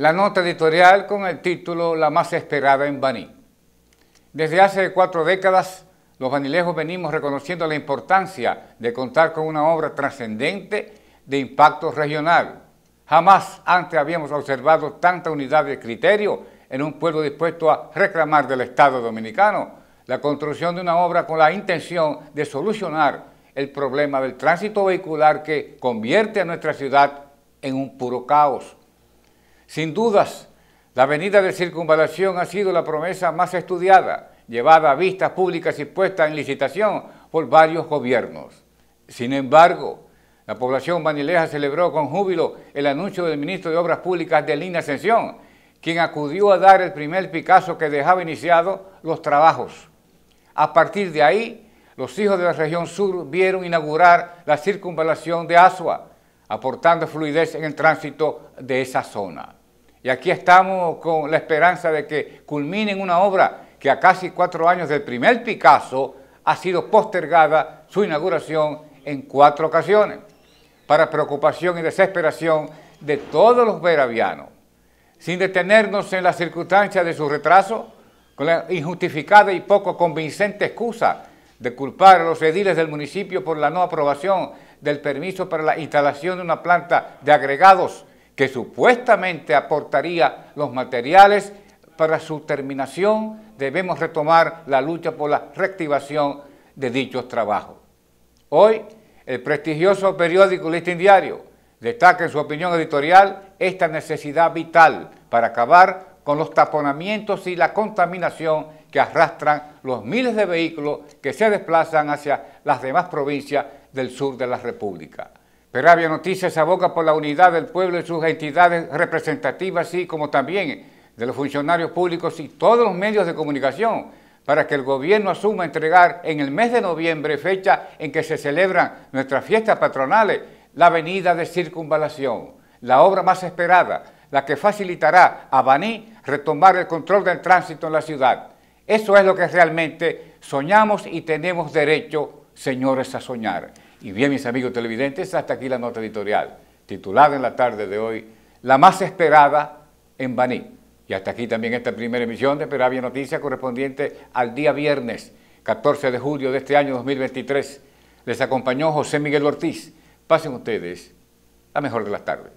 la nota editorial con el título La más esperada en Baní. Desde hace cuatro décadas, los banilejos venimos reconociendo la importancia de contar con una obra trascendente de impacto regional. Jamás antes habíamos observado tanta unidad de criterio en un pueblo dispuesto a reclamar del Estado dominicano la construcción de una obra con la intención de solucionar el problema del tránsito vehicular que convierte a nuestra ciudad en un puro caos. Sin dudas, la avenida de circunvalación ha sido la promesa más estudiada, llevada a vistas públicas y puesta en licitación por varios gobiernos. Sin embargo, la población manileja celebró con júbilo el anuncio del ministro de Obras Públicas de Lina Ascensión, quien acudió a dar el primer Picasso que dejaba iniciado los trabajos. A partir de ahí, los hijos de la región sur vieron inaugurar la circunvalación de Asua, aportando fluidez en el tránsito de esa zona. Y aquí estamos con la esperanza de que culminen una obra que a casi cuatro años del primer Picasso ha sido postergada su inauguración en cuatro ocasiones, para preocupación y desesperación de todos los veravianos. Sin detenernos en la circunstancia de su retraso, con la injustificada y poco convincente excusa de culpar a los ediles del municipio por la no aprobación del permiso para la instalación de una planta de agregados que supuestamente aportaría los materiales para su terminación, debemos retomar la lucha por la reactivación de dichos trabajos. Hoy, el prestigioso periódico Listín Diario destaca en su opinión editorial esta necesidad vital para acabar con los taponamientos y la contaminación que arrastran los miles de vehículos que se desplazan hacia las demás provincias del sur de la República. Peravia Noticias aboga por la unidad del pueblo y sus entidades representativas, así como también de los funcionarios públicos y todos los medios de comunicación, para que el gobierno asuma entregar en el mes de noviembre, fecha en que se celebran nuestras fiestas patronales, la avenida de circunvalación, la obra más esperada, la que facilitará a Baní retomar el control del tránsito en la ciudad. Eso es lo que realmente soñamos y tenemos derecho, señores, a soñar. Y bien, mis amigos televidentes, hasta aquí la nota editorial, titulada en la tarde de hoy, La más esperada en Baní. Y hasta aquí también esta primera emisión de Peravia Noticias correspondiente al día viernes 14 de julio de este año 2023. Les acompañó José Miguel Ortiz. Pasen ustedes la mejor de las tardes.